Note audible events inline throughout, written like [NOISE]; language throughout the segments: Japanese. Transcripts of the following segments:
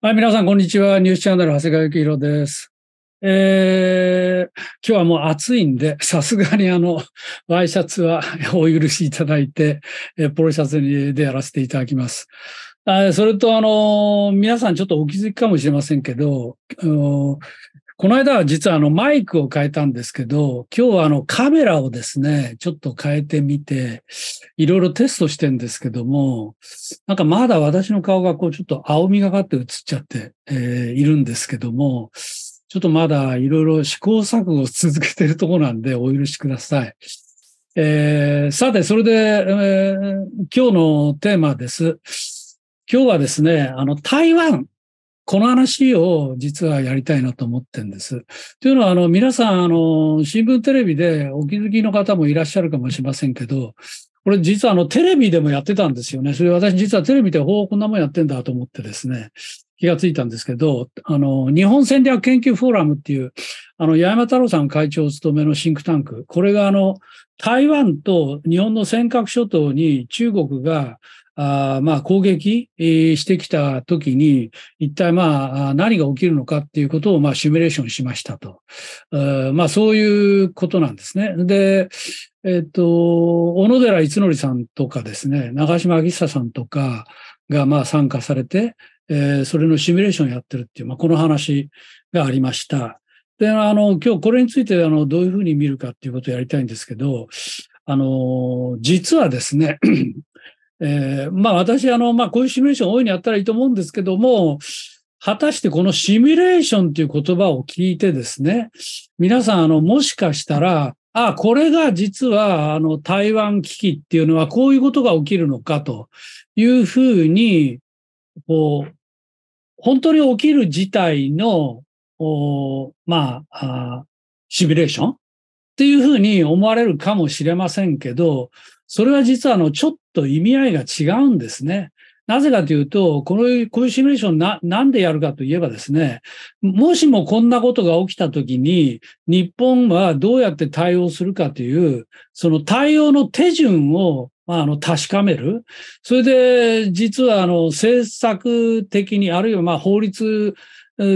はい、皆さん、こんにちは。ニュースチャンネル、長谷川幸宏です。えー、今日はもう暑いんで、さすがにあの、ワイシャツは [LAUGHS] お許しいただいて、ポロシャツでやらせていただきます。それと、あの、皆さんちょっとお気づきかもしれませんけど、この間は実はあのマイクを変えたんですけど、今日はあのカメラをですね、ちょっと変えてみて、いろいろテストしてんですけども、なんかまだ私の顔がこうちょっと青みがかって映っちゃって、えー、いるんですけども、ちょっとまだいろいろ試行錯誤を続けてるとこなんでお許しください。えー、さて、それで、えー、今日のテーマです。今日はですね、あの、台湾この話を実はやりたいなと思ってんです。というのは、あの、皆さん、あの、新聞テレビでお気づきの方もいらっしゃるかもしれませんけど、これ実はあの、テレビでもやってたんですよね。それ私実はテレビで、ほう、こんなもんやってんだと思ってですね、気がついたんですけど、あの、日本戦略研究フォーラムっていう、あの、八山太郎さん会長を務めのシンクタンク、これがあの、台湾と日本の尖閣諸島に中国が、あまあ攻撃してきた時に、一体まあ何が起きるのかっていうことをまあシミュレーションしましたと。まあそういうことなんですね。で、えっと、小野寺逸則さんとかですね、長島昭久さんとかがまあ参加されて、えー、それのシミュレーションやってるっていう、まあこの話がありました。で、あの、今日これについて、あの、どういうふうに見るかっていうことをやりたいんですけど、あの、実はですね、[CLEARS THROAT] えー、まあ私、あの、まあこういうシミュレーション大いにやったらいいと思うんですけども、果たしてこのシミュレーションっていう言葉を聞いてですね、皆さん、あの、もしかしたら、あ、これが実は、あの、台湾危機っていうのはこういうことが起きるのかというふうに、こう、本当に起きる事態のおまあシミュレーションっていうふうに思われるかもしれませんけど、それは実はあのちょっと意味合いが違うんですね。なぜかというと、このこういうシミュレーションな、なんでやるかといえばですね、もしもこんなことが起きたときに、日本はどうやって対応するかという、その対応の手順を、まあ、あの、確かめる。それで、実は、あの、政策的に、あるいは、まあ、法律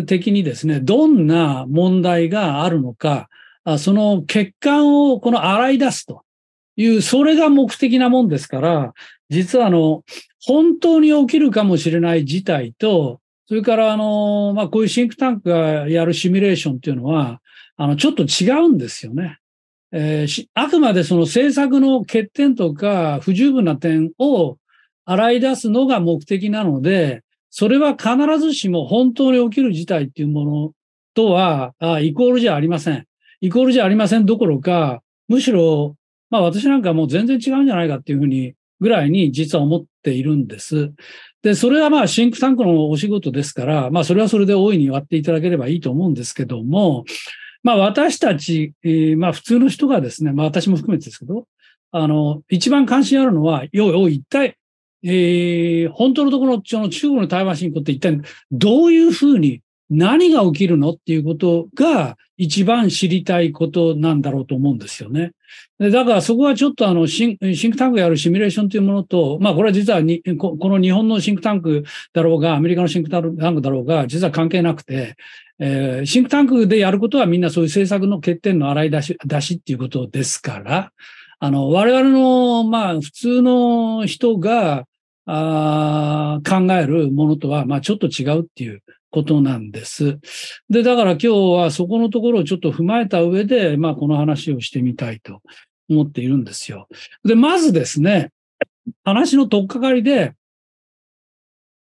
的にですね、どんな問題があるのか、その欠陥をこの洗い出すという、それが目的なもんですから、実はあの、本当に起きるかもしれない事態と、それからあの、まあ、こういうシンクタンクがやるシミュレーションっていうのは、あの、ちょっと違うんですよね。えー、あくまでその政策の欠点とか不十分な点を洗い出すのが目的なので、それは必ずしも本当に起きる事態っていうものとは、イコールじゃありません。イコールじゃありませんどころか、むしろ、まあ私なんかもう全然違うんじゃないかっていうふうに、ぐらいに実は思っているんです。で、それはまあシンクタンクのお仕事ですから、まあそれはそれで大いに割っていただければいいと思うんですけども、まあ私たち、えー、まあ普通の人がですね、まあ私も含めてですけど、あの、一番関心あるのは、よいい、一体えー、本当のところ、その中国の台湾侵攻って一体どういうふうに何が起きるのっていうことが一番知りたいことなんだろうと思うんですよね。だからそこはちょっとあのシンクタンクやるシミュレーションというものと、まあこれは実はにこの日本のシンクタンクだろうが、アメリカのシンクタンクだろうが、実は関係なくて、えー、シンクタンクでやることはみんなそういう政策の欠点の洗い出し出しっていうことですから、あの、我々の、まあ、普通の人が、あ考えるものとは、まあ、ちょっと違うっていうことなんです。で、だから今日はそこのところをちょっと踏まえた上で、まあ、この話をしてみたいと思っているんですよ。で、まずですね、話の取っかかりで、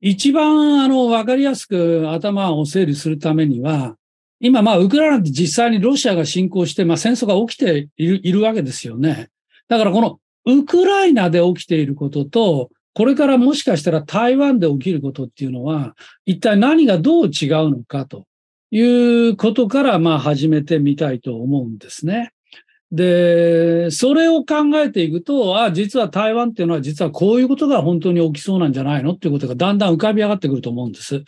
一番、あの、わかりやすく頭を整理するためには、今、まあ、ウクライナって実際にロシアが侵攻して、まあ、戦争が起きているいるわけですよね。だから、このウクライナで起きていることと、これからもしかしたら台湾で起きることっていうのは、一体何がどう違うのかということから、まあ始めてみたいと思うんですね。で、それを考えていくと、あ、実は台湾っていうのは実はこういうことが本当に起きそうなんじゃないのっていうことがだんだん浮かび上がってくると思うんです。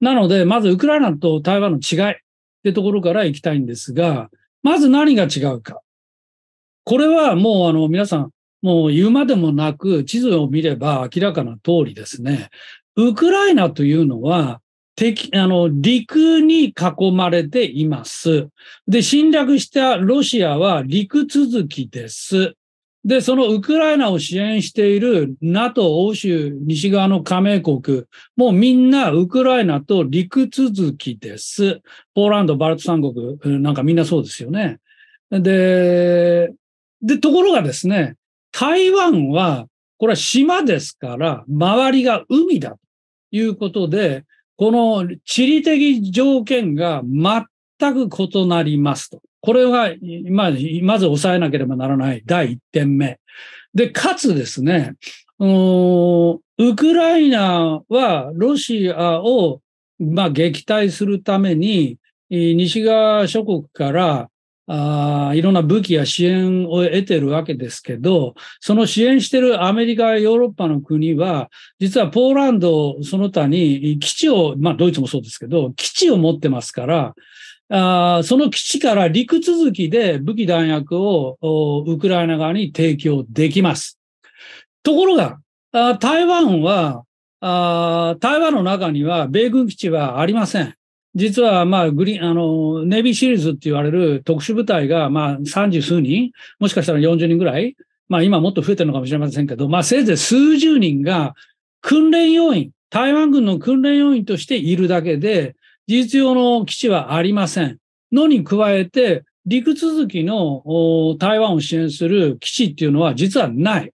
なので、まずウクライナと台湾の違いってところから行きたいんですが、まず何が違うか。これはもうあの皆さんもう言うまでもなく地図を見れば明らかな通りですね、ウクライナというのは敵、あの、陸に囲まれています。で、侵略したロシアは陸続きです。で、そのウクライナを支援している NATO 欧州西側の加盟国、もうみんなウクライナと陸続きです。ポーランド、バルト三国、なんかみんなそうですよね。で、で、ところがですね、台湾は、これは島ですから、周りが海だということで、この地理的条件が全く異なりますと。これが、ままず抑えなければならない第1点目。で、かつですね、ウクライナはロシアを、まあ、撃退するために、西側諸国からあいろんな武器や支援を得てるわけですけど、その支援してるアメリカやヨーロッパの国は、実はポーランドその他に基地を、まあドイツもそうですけど、基地を持ってますから、あその基地から陸続きで武器弾薬をウクライナ側に提供できます。ところが、あ台湾はあ、台湾の中には米軍基地はありません。実は、まあ、グリーン、あの、ネイビーシリーズって言われる特殊部隊が、まあ、30数人、もしかしたら40人ぐらい、まあ、今もっと増えてるのかもしれませんけど、まあ、せいぜい数十人が訓練要員、台湾軍の訓練要員としているだけで、事実上の基地はありません。のに加えて、陸続きの台湾を支援する基地っていうのは実はない。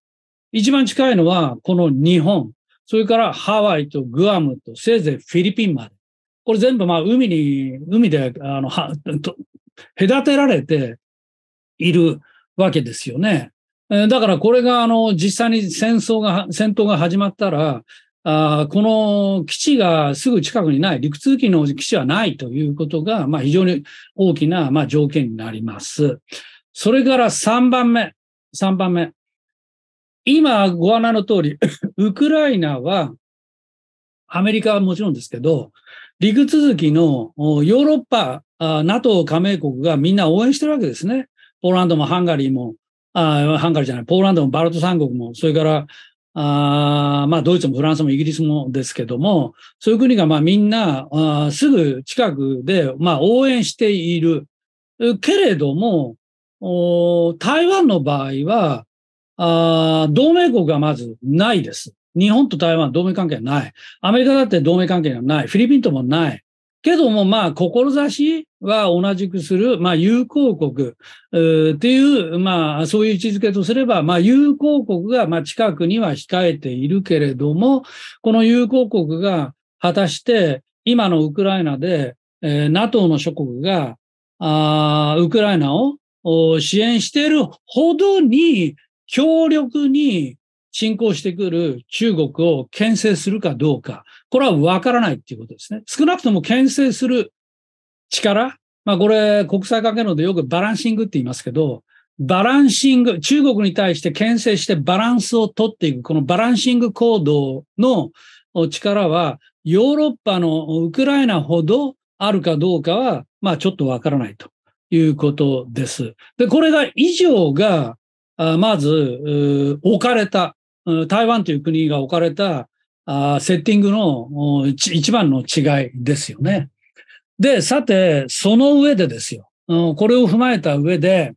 一番近いのはこの日本、それからハワイとグアムとせいぜいフィリピンまで。これ全部まあ海に、海で、あの、は、と隔てられているわけですよね。だからこれがあの実際に戦争が、戦闘が始まったら、あこの基地がすぐ近くにない、陸続きの基地はないということが、まあ、非常に大きな、まあ、条件になります。それから3番目、3番目。今ご案内の通り、[COUGHS] ウクライナはアメリカはもちろんですけど、陸続きのヨーロッパ、NATO 加盟国がみんな応援してるわけですね。ポーランドもハンガリーも、あハンガリーじゃない、ポーランドもバルト三国も、それから、あまあ、ドイツもフランスもイギリスもですけども、そういう国がまあみんなあすぐ近くでまあ応援している。けれども、お台湾の場合はあ、同盟国がまずないです。日本と台湾同盟関係はない。アメリカだって同盟関係がない。フィリピンともない。けども、まあ、志は同じくする、まあ、友好国っていう、まあ、そういう位置づけとすれば、まあ、友好国が、まあ、近くには控えているけれども、この友好国が果たして、今のウクライナで、えー、NATO の諸国が、あウクライナを支援しているほどに強力に侵攻してくる中国を牽制するかどうか、これはわからないっていうことですね。少なくとも牽制する力、まあこれ国際化けのでよくバランシングって言いますけど、バランシング、中国に対して牽制してバランスを取っていく、このバランシング行動の力は、ヨーロッパのウクライナほどあるかどうかは、まあちょっとわからないということです。で、これが以上が、まず、置かれた台湾という国が置かれたあセッティングの一番の違いですよね。で、さて、その上でですよ。これを踏まえた上で、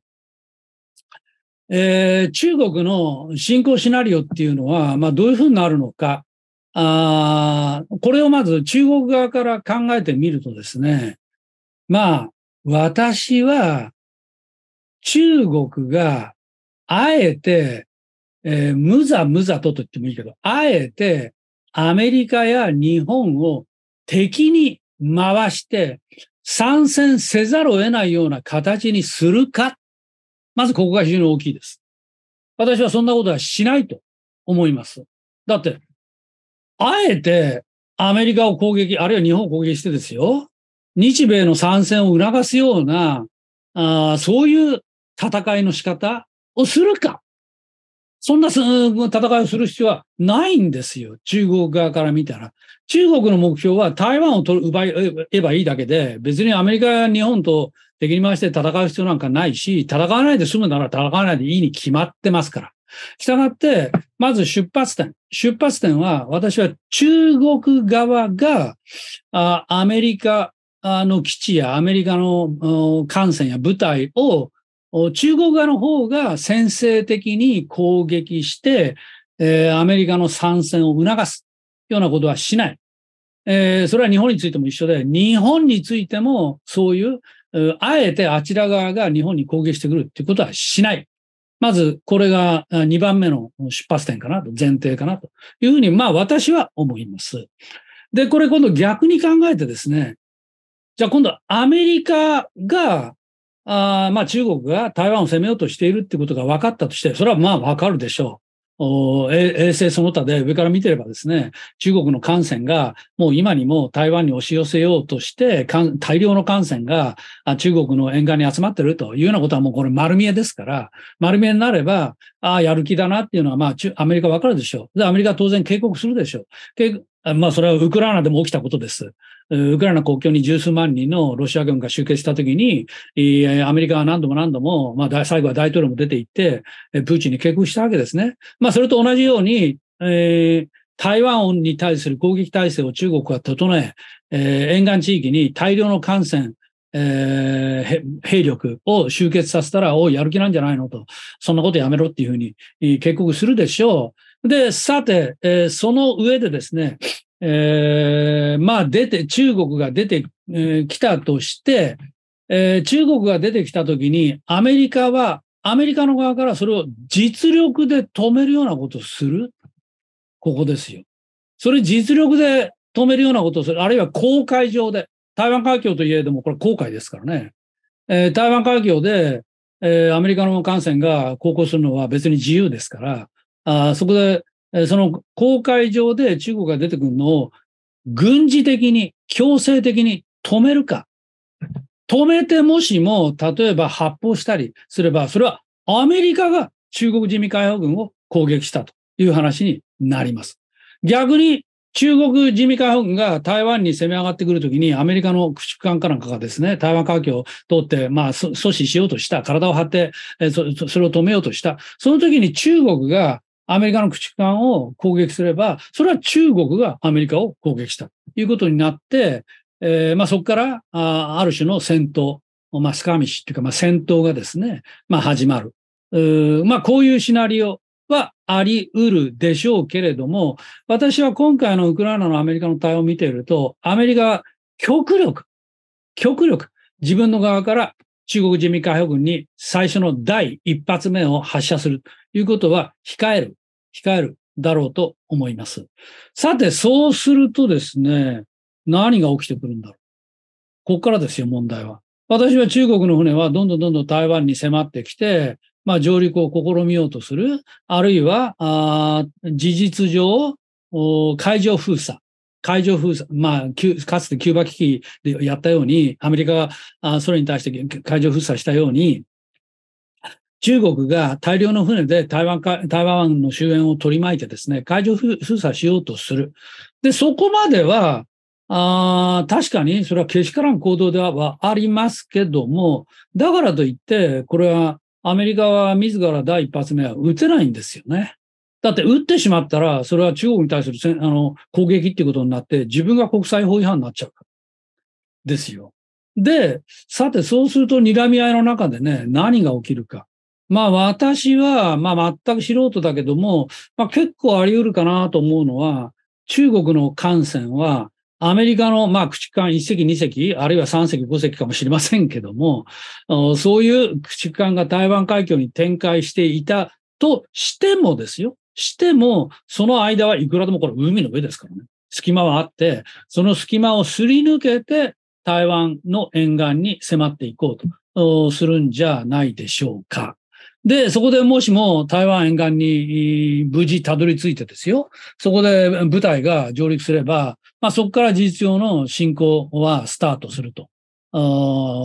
えー、中国の進行シナリオっていうのは、まあ、どういうふうになるのかあ、これをまず中国側から考えてみるとですね、まあ、私は中国があえてえー、無ざ無ざとと言ってもいいけど、あえてアメリカや日本を敵に回して参戦せざるを得ないような形にするか。まずここが非常に大きいです。私はそんなことはしないと思います。だって、あえてアメリカを攻撃、あるいは日本を攻撃してですよ。日米の参戦を促すような、あそういう戦いの仕方をするか。そんな戦いをする必要はないんですよ。中国側から見たら。中国の目標は台湾を取る奪えばいいだけで、別にアメリカや日本と敵に回して戦う必要なんかないし、戦わないで済むなら戦わないでいいに決まってますから。したがって、まず出発点。出発点は、私は中国側が、アメリカの基地やアメリカの艦船や部隊を中国側の方が先制的に攻撃して、えー、アメリカの参戦を促すようなことはしない。えー、それは日本についても一緒で、日本についてもそういう、あえてあちら側が日本に攻撃してくるっていうことはしない。まず、これが2番目の出発点かなと、前提かなというふうに、まあ私は思います。で、これ今度逆に考えてですね、じゃあ今度アメリカがあまあ中国が台湾を攻めようとしているってことが分かったとして、それはまあ分かるでしょう。衛星その他で上から見てればですね、中国の艦船がもう今にも台湾に押し寄せようとして、大量の艦船が中国の沿岸に集まってるというようなことはもうこれ丸見えですから、丸見えになれば、ああ、やる気だなっていうのはまあアメリカわかるでしょう。で、アメリカは当然警告するでしょう。まあそれはウクライナでも起きたことです。ウクライナ国境に十数万人のロシア軍が集結したときに、アメリカは何度も何度も、まあ、最後は大統領も出て行って、プーチンに警告したわけですね。まあ、それと同じように、えー、台湾に対する攻撃体制を中国は整え、えー、沿岸地域に大量の艦船、えー、兵力を集結させたら、おい、やる気なんじゃないのと、そんなことやめろっていうふうに警告するでしょう。で、さて、えー、その上でですね、えー、まあ出て、中国が出てき、えたとして、えー、中国が出てきたときに、アメリカは、アメリカの側からそれを実力で止めるようなことをするここですよ。それ実力で止めるようなことをする。あるいは公海上で。台湾海峡といえども、これ公海ですからね。えー、台湾海峡で、えー、アメリカの艦船が航行するのは別に自由ですから、あそこでその公海上で中国が出てくるのを軍事的に、強制的に止めるか。止めてもしも、例えば発砲したりすれば、それはアメリカが中国人民解放軍を攻撃したという話になります。逆に中国人民解放軍が台湾に攻め上がってくるときに、アメリカの駆逐艦かなんかがですね、台湾海峡を通って、まあ、阻止しようとした、体を張って、それを止めようとした。その時に中国がアメリカの駆逐艦を攻撃すれば、それは中国がアメリカを攻撃したということになって、えー、まあ、そこからあある種の戦闘、まあ、スカミシというか、まあ、戦闘がですね、まあ、始まる。まあ、こういうシナリオはあり得るでしょうけれども、私は今回のウクライナのアメリカの対応を見ていると、アメリカは極力、極力、自分の側から中国人民解放軍に最初の第一発目を発射するということは控える、控えるだろうと思います。さて、そうするとですね、何が起きてくるんだろう。ここからですよ、問題は。私は中国の船はどんどんどんどん台湾に迫ってきて、まあ、上陸を試みようとする、あるいは、あ事実上、海上封鎖海上封鎖、まあ、かつてキューバ危機でやったように、アメリカがそれに対して海上封鎖したように、中国が大量の船で台湾台湾湾の周辺を取り巻いてですね、海上封鎖しようとする。で、そこまでは、あ確かにそれはけしからん行動ではありますけども、だからといって、これはアメリカは自ら第一発目は撃てないんですよね。だって撃ってしまったら、それは中国に対するあの攻撃っていうことになって、自分が国際法違反になっちゃう。ですよ。で、さて、そうすると睨み合いの中でね、何が起きるか。まあ私は、まあ全く素人だけども、まあ結構あり得るかなと思うのは、中国の艦船は、アメリカの、まあ、駆逐艦1隻、2隻、あるいは3隻、5隻かもしれませんけども、そういう駆逐艦が台湾海峡に展開していたとしてもですよ。しても、その間はいくらでもこれ海の上ですからね。隙間はあって、その隙間をすり抜けて台湾の沿岸に迫っていこうとするんじゃないでしょうか。で、そこでもしも台湾沿岸に無事たどり着いてですよ。そこで部隊が上陸すれば、まあ、そこから事実上の侵攻はスタートすると。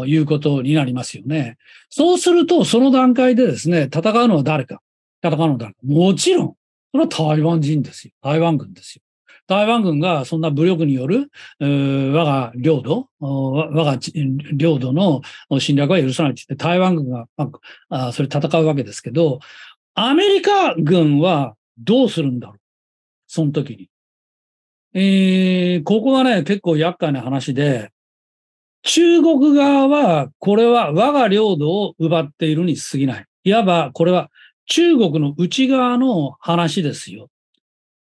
いうことになりますよね。そうすると、その段階でですね、戦うのは誰か。戦うのは誰か。もちろん、それは台湾人ですよ。台湾軍ですよ。台湾軍がそんな武力による、我が領土、我が領土の侵略は許さないって言って、台湾軍が、まあ、それ戦うわけですけど、アメリカ軍はどうするんだろうその時に。えー、ここがね、結構厄介な話で、中国側は、これは我が領土を奪っているに過ぎない。いわば、これは中国の内側の話ですよ。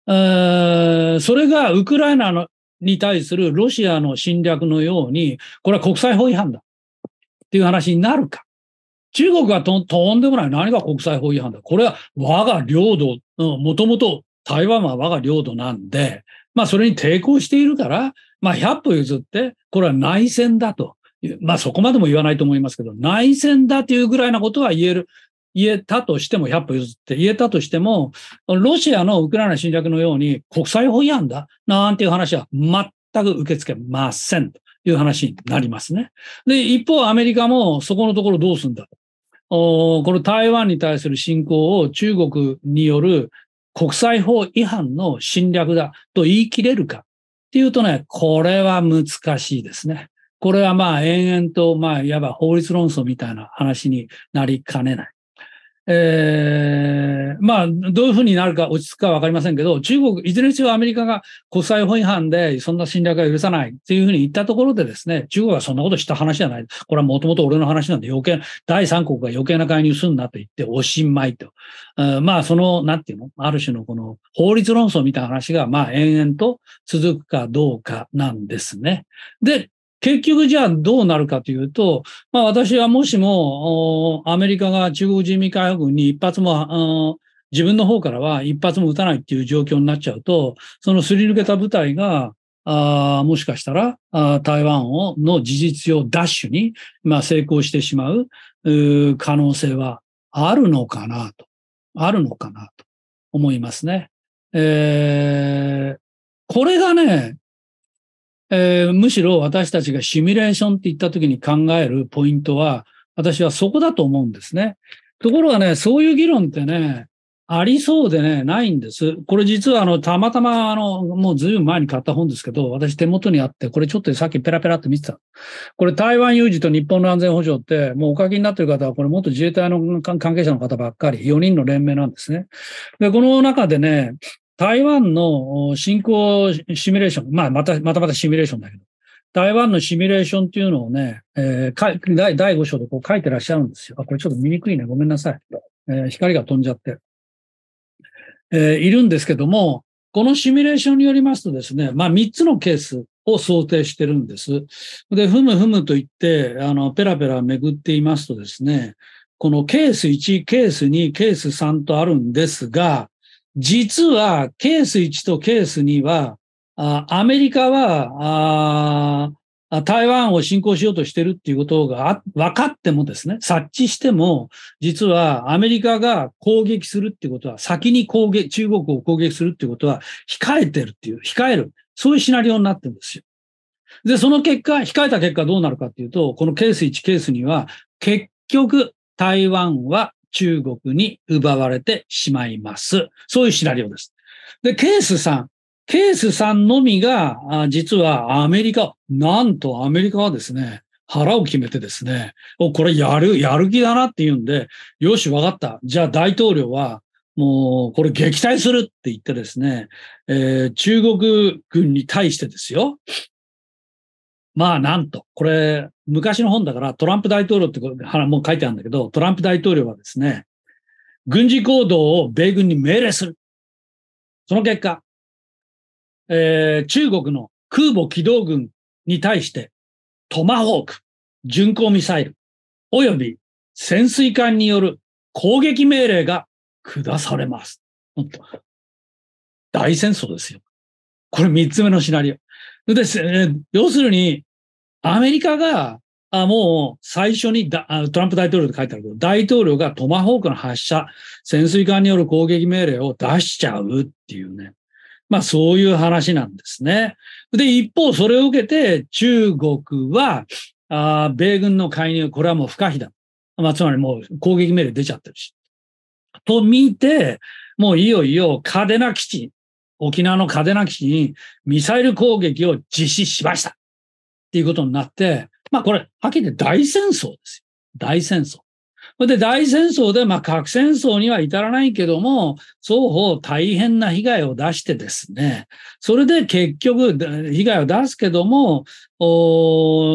ー、それがウクライナのに対するロシアの侵略のように、これは国際法違反だっていう話になるか。中国はととんでもない。何が国際法違反だ。これは我が領土、もともと台湾は我が領土なんで、まあそれに抵抗しているから、まあ100歩譲って、これは内戦だと。まあそこまでも言わないと思いますけど、内戦だというぐらいなことは言える。言えたとしても、100歩譲って言えたとしても、ロシアのウクライナ侵略のように国際法違反だなんていう話は全く受け付けませんという話になりますね。で、一方アメリカもそこのところどうすんだおこの台湾に対する侵攻を中国による国際法違反の侵略だと言い切れるかっていうとね、これは難しいですね。これはまあ延々と、まあいわば法律論争みたいな話になりかねない。えー、まあ、どういうふうになるか落ち着くかわかりませんけど、中国、いずれにせよアメリカが国際法違反でそんな侵略は許さないっていうふうに言ったところでですね、中国はそんなことした話じゃない。これはもともと俺の話なんで余計、第三国が余計な介入すんなと言っておしまいと。うん、まあ、その、なんていうのある種のこの法律論争みたいな話が、まあ、延々と続くかどうかなんですね。で、結局じゃあどうなるかというと、まあ私はもしも、アメリカが中国人民解放軍に一発も、自分の方からは一発も撃たないっていう状況になっちゃうと、そのすり抜けた部隊が、あもしかしたらあ台湾をの事実上ダッシュに、まあ、成功してしまうう可能性はあるのかなと、あるのかなと思いますね。えー、これがね、えー、むしろ私たちがシミュレーションって言った時に考えるポイントは、私はそこだと思うんですね。ところがね、そういう議論ってね、ありそうでね、ないんです。これ実はあの、たまたまあの、もうずいぶん前に買った本ですけど、私手元にあって、これちょっとさっきペラペラって見てた。これ台湾有事と日本の安全保障って、もうお書きになってる方は、これ元自衛隊の関係者の方ばっかり、4人の連盟なんですね。で、この中でね、台湾の進行シミュレーション、まあ、また、またまたシミュレーションだけど、台湾のシミュレーションっていうのをね、えー、第5章でこう書いてらっしゃるんですよ。あ、これちょっと見にくいね。ごめんなさい。えー、光が飛んじゃって。えー、いるんですけども、このシミュレーションによりますとですね、まあ3つのケースを想定してるんです。で、ふむふむと言って、あの、ペラペラ巡っていますとですね、このケース1、ケース2、ケース3とあるんですが、実はケース1とケース2は、あアメリカはあ台湾を侵攻しようとしてるっていうことが分かってもですね、察知しても、実はアメリカが攻撃するってことは、先に攻撃、中国を攻撃するってことは控えてるっていう、控える。そういうシナリオになってるんですよ。で、その結果、控えた結果どうなるかっていうと、このケース1、ケース2は、結局、台湾は中国に奪われてしまいます。そういうシナリオです。で、ケース3。ケース3のみが、実はアメリカ、なんとアメリカはですね、腹を決めてですね、お、これやる、やる気だなって言うんで、よし、わかった。じゃあ大統領は、もう、これ撃退するって言ってですね、えー、中国軍に対してですよ。まあ、なんと、これ、昔の本だからトランプ大統領ってもう書いてあるんだけど、トランプ大統領はですね、軍事行動を米軍に命令する。その結果、えー、中国の空母機動軍に対してトマホーク、巡航ミサイル、及び潜水艦による攻撃命令が下されます。大戦争ですよ。これ三つ目のシナリオ。で、ね、要するに、アメリカが、あもう最初にだトランプ大統領って書いてあるけど、大統領がトマホークの発射、潜水艦による攻撃命令を出しちゃうっていうね。まあそういう話なんですね。で、一方、それを受けて中国は、あ米軍の介入、これはもう不可避だ。まあつまりもう攻撃命令出ちゃってるし。と見て、もういよいよ嘉手納基地、沖縄の嘉手納基地にミサイル攻撃を実施しました。っていうことになって、まあこれ、はっきり言って大戦争ですよ。大戦争。で、大戦争で、まあ、核戦争には至らないけども、双方大変な被害を出してですね、それで結局、被害を出すけども、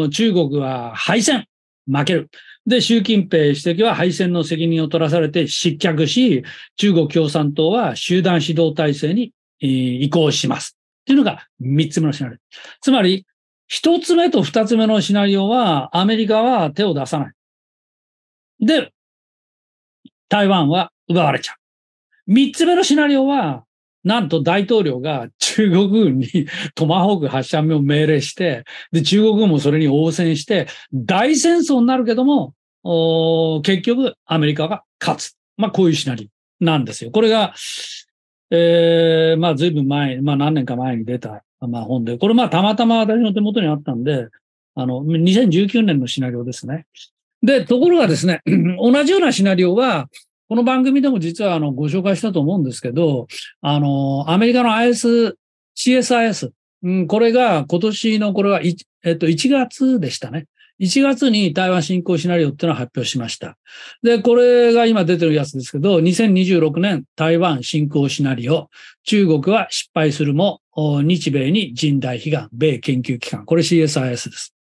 中国は敗戦、負ける。で、習近平主席は敗戦の責任を取らされて失脚し、中国共産党は集団指導体制に移行します。っていうのが三つ目のシナリオ。つまり、一つ目と二つ目のシナリオは、アメリカは手を出さない。で、台湾は奪われちゃう。三つ目のシナリオは、なんと大統領が中国軍にトマホーク発射目を命令して、で、中国軍もそれに応戦して、大戦争になるけども、結局アメリカが勝つ。まあ、こういうシナリオなんですよ。これが、えー、まあ、随分前、まあ、何年か前に出たまあ本で、これまあたまたま私の手元にあったんで、あの、2019年のシナリオですね。で、ところがですね、[CLEARS THROAT] 同じようなシナリオは、この番組でも実はあのご紹介したと思うんですけど、あの、アメリカの IS、CSIS、うん、これが今年のこれは、えっと、1月でしたね。1月に台湾侵攻シナリオっていうのを発表しました。で、これが今出てるやつですけど、2026年台湾侵攻シナリオ、中国は失敗するも日米に人大悲願、米研究機関、これ CSIS です。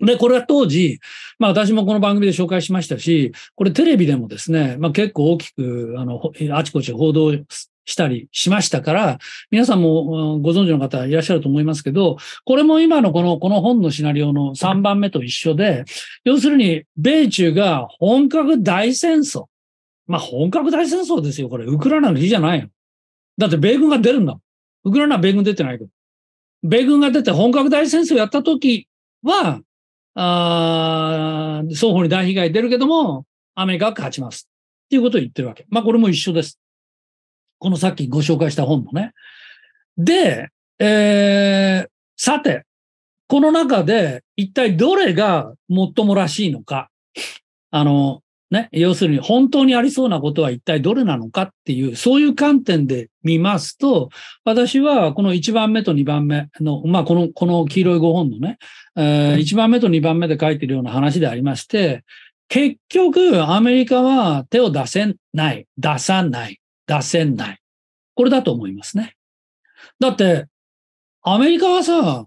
で、これは当時、まあ私もこの番組で紹介しましたし、これテレビでもですね、まあ結構大きく、あの、あちこち報道したりしましたから、皆さんもご存知の方いらっしゃると思いますけど、これも今のこの、この本のシナリオの3番目と一緒で、要するに、米中が本格大戦争。まあ本格大戦争ですよ、これ。ウクライナの日じゃないよ。だって米軍が出るんだもん。ウクライナは米軍出てないけど、米軍が出て本格大戦争やった時は、あ双方に大被害出るけども、アメリカが勝ちます。っていうことを言ってるわけ。まあこれも一緒です。このさっきご紹介した本もね。で、えー、さて、この中で一体どれが最もらしいのか。あの、ね、要するに本当にありそうなことは一体どれなのかっていう、そういう観点で見ますと、私はこの1番目と2番目の、まあこの、この黄色い5本のね、えー、1番目と2番目で書いてるような話でありまして、結局アメリカは手を出せない、出さない、出せない。これだと思いますね。だって、アメリカはさ、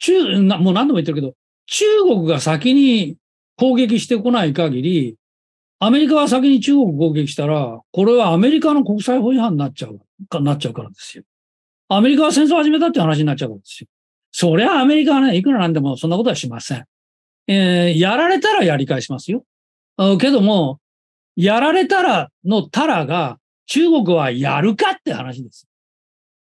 中、もう何度も言ってるけど、中国が先に攻撃してこない限り、アメリカは先に中国を攻撃したら、これはアメリカの国際法違反になっちゃう、かなっちゃうからですよ。アメリカは戦争を始めたって話になっちゃうからですよ。そりゃアメリカはね、いくらなんでもそんなことはしません。えー、やられたらやり返しますよ。けども、やられたらのたらが、中国はやるかって話です。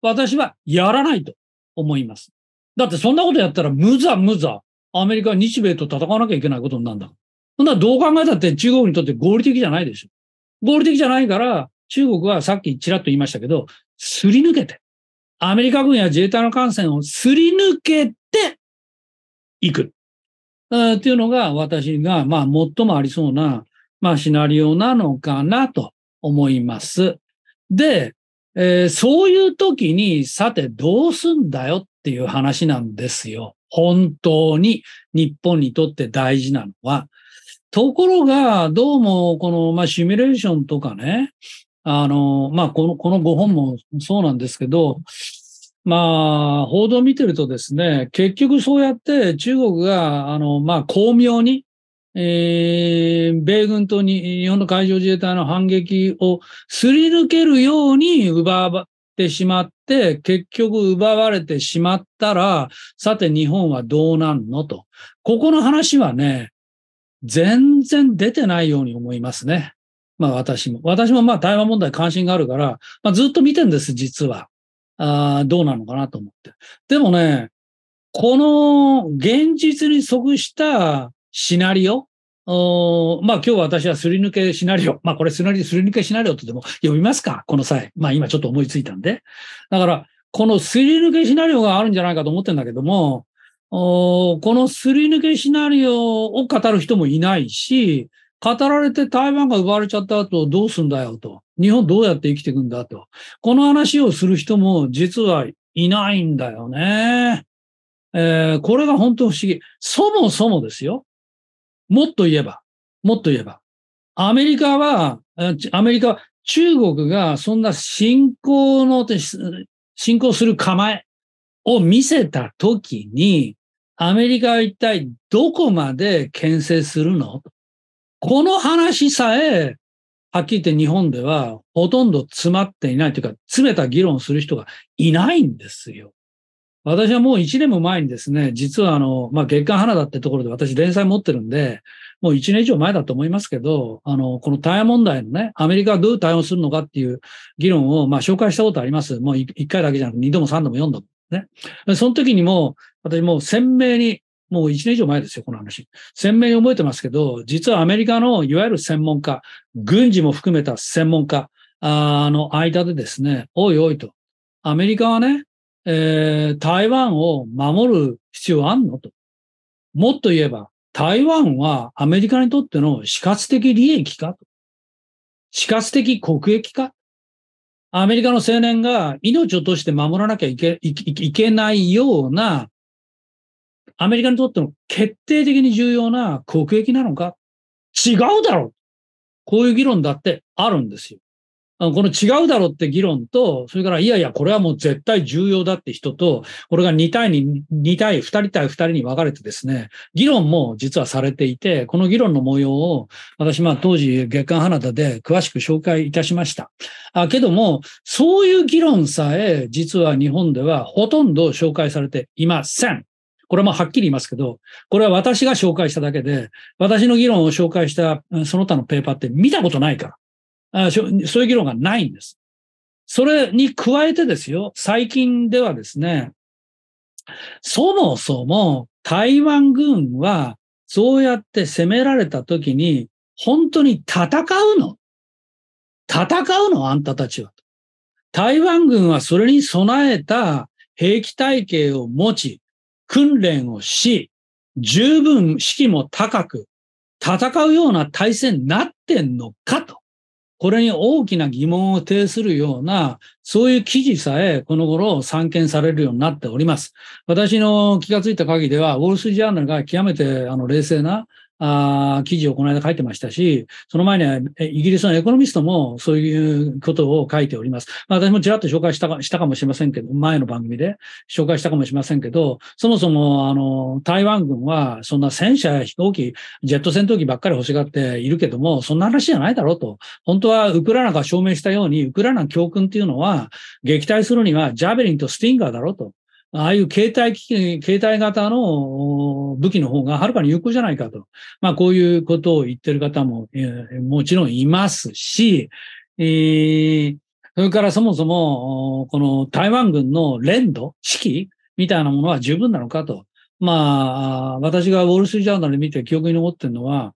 私はやらないと思います。だってそんなことやったら無ざ無ざ、アメリカ、日米と戦わなきゃいけないことになるんだ。そんなどう考えたって中国にとって合理的じゃないでしょ。合理的じゃないから、中国はさっきちらっと言いましたけど、すり抜けて、アメリカ軍や自衛隊の艦船をすり抜けていく。っていうのが私が、まあ、最もありそうな、まあ、シナリオなのかなと思います。で、えー、そういう時に、さて、どうすんだよっていう話なんですよ。本当に日本にとって大事なのは。ところが、どうも、この、まあ、シミュレーションとかね、あの、まあ、この、この5本もそうなんですけど、まあ、報道を見てるとですね、結局そうやって中国が、あの、まあ、巧妙に、えー、米軍と日本の海上自衛隊の反撃をすり抜けるように奪ってしまって、結局奪われてしまったら、さて日本はどうなんのと。ここの話はね、全然出てないように思いますね。まあ私も。私もまあ台湾問題関心があるから、まあずっと見てんです、実は。あどうなのかなと思って。でもね、この現実に即したシナリオ、おまあ今日私はすり抜けシナリオ。まあこれすりすり抜けシナリオとでも読みますかこの際。まあ今ちょっと思いついたんで。だから、このすり抜けシナリオがあるんじゃないかと思ってんだけども、このすり抜けシナリオを語る人もいないし、語られて台湾が奪われちゃった後どうすんだよと。日本どうやって生きていくんだと。この話をする人も実はいないんだよね。えー、これが本当不思議。そもそもですよ。もっと言えば、もっと言えば。アメリカは、アメリカ、中国がそんな信仰の、信仰する構え、を見せたときに、アメリカは一体どこまで牽制するのこの話さえ、はっきり言って日本ではほとんど詰まっていないというか、詰めた議論する人がいないんですよ。私はもう1年も前にですね、実はあの、まあ、月刊花だってところで私連載持ってるんで、もう1年以上前だと思いますけど、あの、この台湾問題のね、アメリカはどう対応するのかっていう議論を、まあ、紹介したことあります。もう1回だけじゃなくて2度も3度も4度も。ね。その時にも、私もう鮮明に、もう1年以上前ですよ、この話。鮮明に覚えてますけど、実はアメリカのいわゆる専門家、軍事も含めた専門家の間でですね、おいおいと。アメリカはね、えー、台湾を守る必要あんのと。もっと言えば、台湾はアメリカにとっての死活的利益か死活的国益かアメリカの青年が命を落として守らなきゃいけいけないような、アメリカにとっての決定的に重要な国益なのか違うだろうこういう議論だってあるんですよ。あのこの違うだろうって議論と、それからいやいや、これはもう絶対重要だって人と、これが2対に、2対、2人対2人に分かれてですね、議論も実はされていて、この議論の模様を私、まあ当時月刊花田で詳しく紹介いたしました。あけども、そういう議論さえ実は日本ではほとんど紹介されていません。これもはっきり言いますけど、これは私が紹介しただけで、私の議論を紹介したその他のペーパーって見たことないから。あそういう議論がないんです。それに加えてですよ、最近ではですね、そもそも台湾軍はそうやって攻められた時に本当に戦うの戦うのあんたたちは。台湾軍はそれに備えた兵器体系を持ち、訓練をし、十分士気も高く、戦うような体制になってんのかと。これに大きな疑問を呈するような、そういう記事さえこの頃散見されるようになっております。私の気がついた限りでは、ウォール・スジャーナルが極めてあの冷静なあ記事をこの間書いてましたし、その前にはイギリスのエコノミストもそういうことを書いております。まあ、私もちらっと紹介したかしたかもしれませんけど、前の番組で紹介したかもしれませんけど、そもそもあの台湾軍はそんな戦車や飛行機、ジェット戦闘機ばっかり欲しがっているけども、そんな話じゃないだろうと。本当はウクライナが証明したように、ウクライナの教訓っていうのは撃退するにはジャベリンとスティンガーだろうと。ああいう携帯機器、携帯型の武器の方がはるかに有効じゃないかと。まあ、こういうことを言ってる方も、えー、もちろんいますし、えー、それからそもそも、この台湾軍の連動、指揮みたいなものは十分なのかと。まあ、私がウォール・ストリート・ジャーナルで見て記憶に残ってるのは、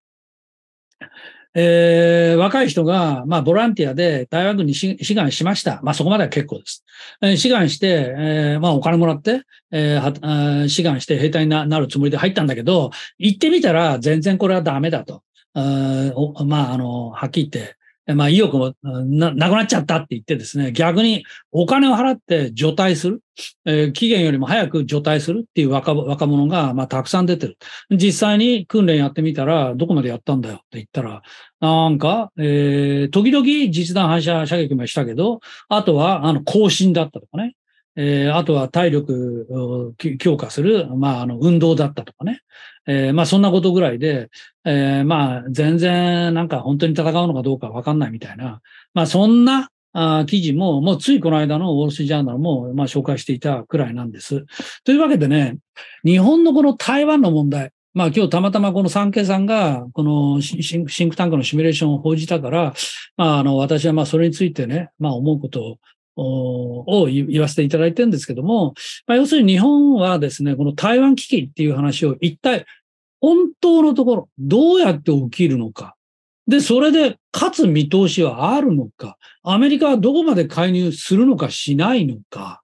えー、若い人が、まあ、ボランティアで大学に志願しました。まあ、そこまでは結構です。えー、志願して、えー、まあ、お金もらって、えー、志願して兵隊になるつもりで入ったんだけど、行ってみたら全然これはダメだと。あまあ、あの、はっきり言って、まあ、意欲もななくなっちゃったって言ってですね、逆にお金を払って除隊する、えー、期限よりも早く除隊するっていう若若者が、まあ、たくさん出てる。実際に訓練やってみたら、どこまでやったんだよって言ったら、なんか、えー、時々実弾反射射撃もしたけど、あとは、あの、更新だったとかね、えー、あとは体力を強化する、まあ、あの、運動だったとかね。えー、まあ、そんなことぐらいで、えー、まあ、全然なんか本当に戦うのかどうかわかんないみたいな、まあ、そんなあ記事も、もうついこの間のウォール・スージャーナルも、まあ、紹介していたくらいなんです。というわけでね、日本のこの台湾の問題、まあ今日たまたまこの産経さんが、このシンクタンクのシミュレーションを報じたから、まああの私はまあそれについてね、まあ思うことをを言わせていただいてるんですけども、まあ、要するに日本はですね、この台湾危機っていう話を一体本当のところどうやって起きるのか。で、それで、かつ見通しはあるのか。アメリカはどこまで介入するのかしないのか。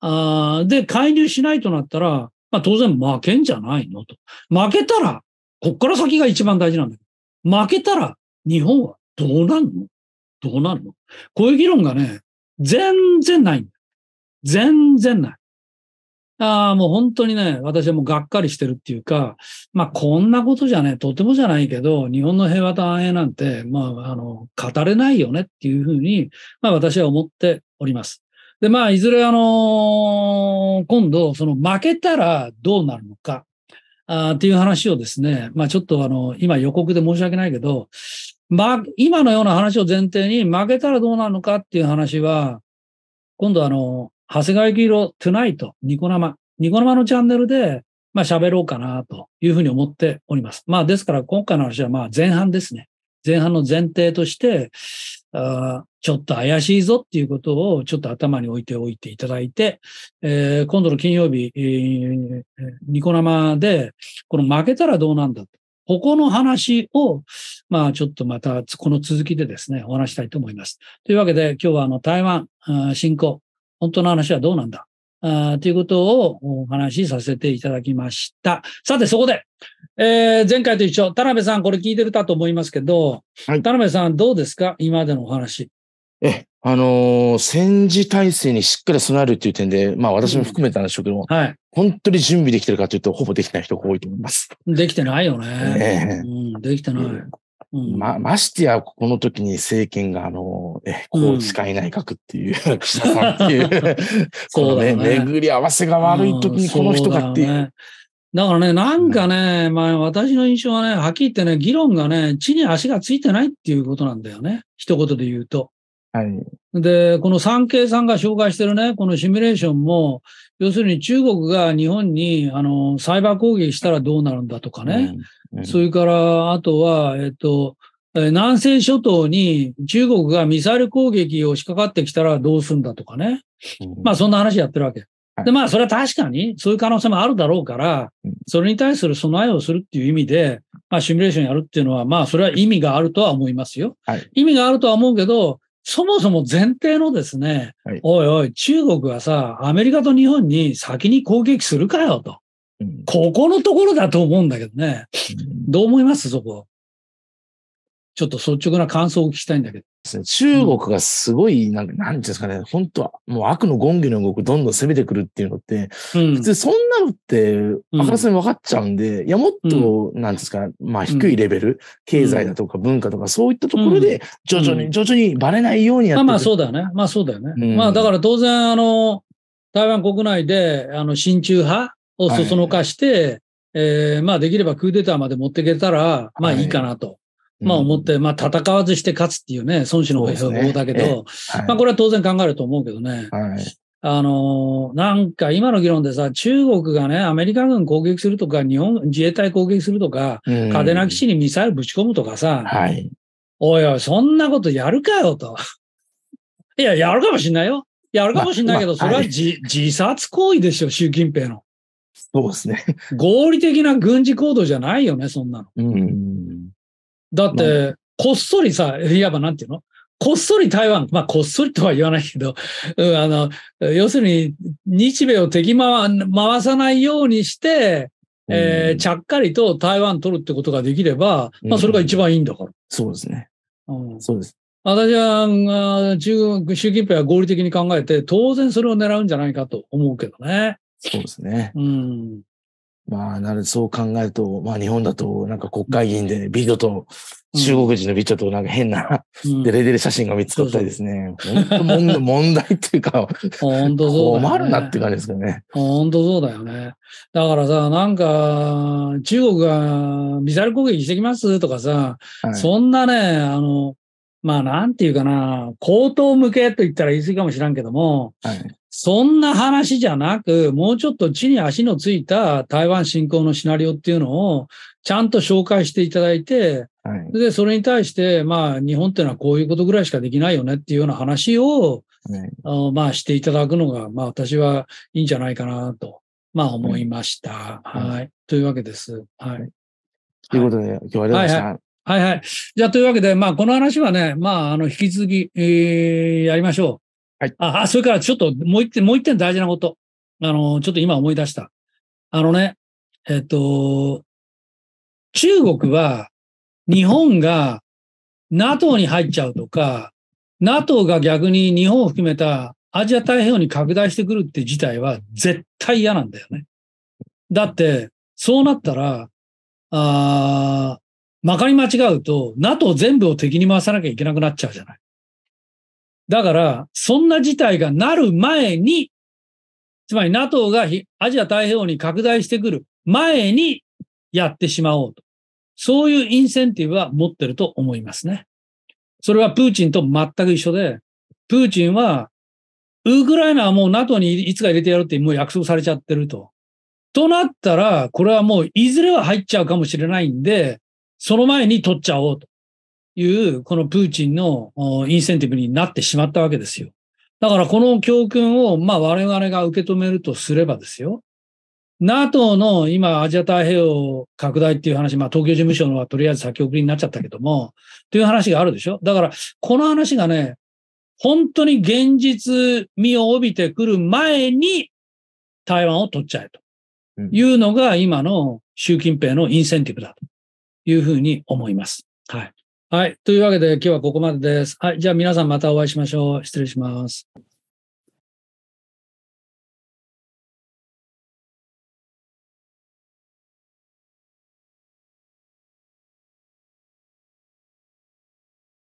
あで、介入しないとなったら、まあ当然負けんじゃないのと。負けたら、こっから先が一番大事なんだけど、負けたら日本はどうなんのどうなるのこういう議論がね、全然ないんだ。全然ない。ああ、もう本当にね、私はもうがっかりしてるっていうか、まあこんなことじゃね、とてもじゃないけど、日本の平和と安営なんて、まあ、あの、語れないよねっていうふうに、まあ私は思っております。で、まあ、いずれあのー、今度、その負けたらどうなるのか、あっていう話をですね、まあちょっとあの、今予告で申し訳ないけど、ま、今のような話を前提に負けたらどうなるのかっていう話は、今度あの、長谷川幸宏トゥナイト、ニコ生、ニコ生のチャンネルで、まあ喋ろうかなというふうに思っております。まあですから今回の話はまあ前半ですね。前半の前提として、あちょっと怪しいぞっていうことをちょっと頭に置いておいていただいて、えー、今度の金曜日、えー、ニコ生で、この負けたらどうなんだとここの話を、まあちょっとまたこの続きでですね、お話したいと思います。というわけで今日はあの台湾侵攻、本当の話はどうなんだあということをお話しさせていただきました。さて、そこで、えー、前回と一緒、田辺さん、これ聞いてるたと思いますけど、はい、田辺さん、どうですか今までのお話。え、あのー、戦時体制にしっかり備えるという点で、まあ私も含めたんでしょうけども、うん、はい、本当に準備できてるかというと、ほぼできない人が多いと思います。できてないよね。えうん、できてない。うんま、ましてや、この時に政権が、あの、え、こう使い内閣っていう、うん、岸田さんっていう、こ [LAUGHS] うね、巡り合わせが悪い時にこの人がっていう。うん、だだからね、なんかね、うん、まあ私の印象はね、はっきり言ってね、議論がね、地に足がついてないっていうことなんだよね。一言で言うと。はい。で、この産経さんが紹介してるね、このシミュレーションも、要するに中国が日本にあのサイバー攻撃したらどうなるんだとかね、うんうん、それからあとは、えっと、南西諸島に中国がミサイル攻撃を仕掛かってきたらどうするんだとかね、まあそんな話やってるわけ。で、まあ、それは確かに、そういう可能性もあるだろうから、それに対する備えをするっていう意味で、まあ、シミュレーションやるっていうのは、まあ、それは意味があるとは思いますよ。意味があるとは思うけど、そもそも前提のですね、はい、おいおい、中国はさ、アメリカと日本に先に攻撃するかよと。うん、ここのところだと思うんだけどね。うん、どう思いますそこ。ちょっと率直な感想を聞きたいんだけど。ですね。中国がすごい、なんなんていうんですかね、本当は、もう悪の権下の動くどんどん攻めてくるっていうのって、普通そんなのって、あからさに分かっちゃうんで、いや、もっと、なんですか、まあ、低いレベル、経済だとか文化とか、そういったところで、徐々に、徐々にバレないようにやってまあ、そうだよね。まあ、そうだよね。まあ、だから当然、あの、台湾国内で、あの、親中派をそそのかして、えー、まあ、できればクーデターまで持っていけたら、まあ、いいかなと。はいまあ思って、まあ戦わずして勝つっていうね、孫子の方法だけど、ねはい、まあこれは当然考えると思うけどね。はい、あのなんか今の議論でさ、中国がね、アメリカ軍攻撃するとか、日本、自衛隊攻撃するとか、嘉手納基地にミサイルぶち込むとかさ、はい、おいおい、そんなことやるかよと。[LAUGHS] いや、やるかもしんないよ。やるかもしんないけど、まま、それは自自殺行為でしょ、習近平の。そうですね。合理的な軍事行動じゃないよね、そんなの。うんだって、こっそりさ、いわばなんていうのこっそり台湾、まあ、こっそりとは言わないけど、[LAUGHS] うん、あの、要するに、日米を敵回回さないようにして、えー、ちゃっかりと台湾取るってことができれば、まあ、それが一番いいんだから。うん、そうですね。うん、そうです。私は、中国、習近平は合理的に考えて、当然それを狙うんじゃないかと思うけどね。そうですね。うん。まあ、なるそう考えると、まあ、日本だと、なんか国会議員でビートと、中国人のビートとなんか変な、デレデレ写真が見つかったりですね。本当問題っていうか、本当そう、困るなって感じですかね。本当そうだよね。だからさ、なんか、中国がミサイル攻撃してきますとかさ、はい、そんなね、あの、まあなんていうかな、口頭向けと言ったら言い過ぎかもしらんけども、はい、そんな話じゃなく、もうちょっと地に足のついた台湾侵攻のシナリオっていうのを、ちゃんと紹介していただいて、はい、で、それに対して、まあ日本っていうのはこういうことぐらいしかできないよねっていうような話を、はい、まあしていただくのが、まあ私はいいんじゃないかなと、まあ思いました。はい。というわけです。はい。ということで、今日はありがとうございました。はいはいはいはい。じゃあ、というわけで、まあ、この話はね、まあ、あの、引き続き、えー、やりましょう。はい。あ、あそれからちょっと、もう一点、もう一点大事なこと。あの、ちょっと今思い出した。あのね、えっと、中国は、日本が NATO に入っちゃうとか、NATO が逆に日本を含めたアジア太平洋に拡大してくるって事態は絶対嫌なんだよね。だって、そうなったら、あまかり間違うと、NATO 全部を敵に回さなきゃいけなくなっちゃうじゃない。だから、そんな事態がなる前に、つまり NATO がアジア太平洋に拡大してくる前にやってしまおうと。そういうインセンティブは持ってると思いますね。それはプーチンと全く一緒で、プーチンは、ウクライナはもう NATO にいつか入れてやるってもう約束されちゃってると。となったら、これはもういずれは入っちゃうかもしれないんで、その前に取っちゃおうという、このプーチンのインセンティブになってしまったわけですよ。だからこの教訓を、まあ我々が受け止めるとすればですよ。NATO の今アジア太平洋拡大っていう話、まあ東京事務所のはとりあえず先送りになっちゃったけども、という話があるでしょだからこの話がね、本当に現実味を帯びてくる前に台湾を取っちゃえというのが今の習近平のインセンティブだというふうに思います。はい。はい。というわけで今日はここまでです。はい。じゃあ皆さんまたお会いしましょう。失礼します。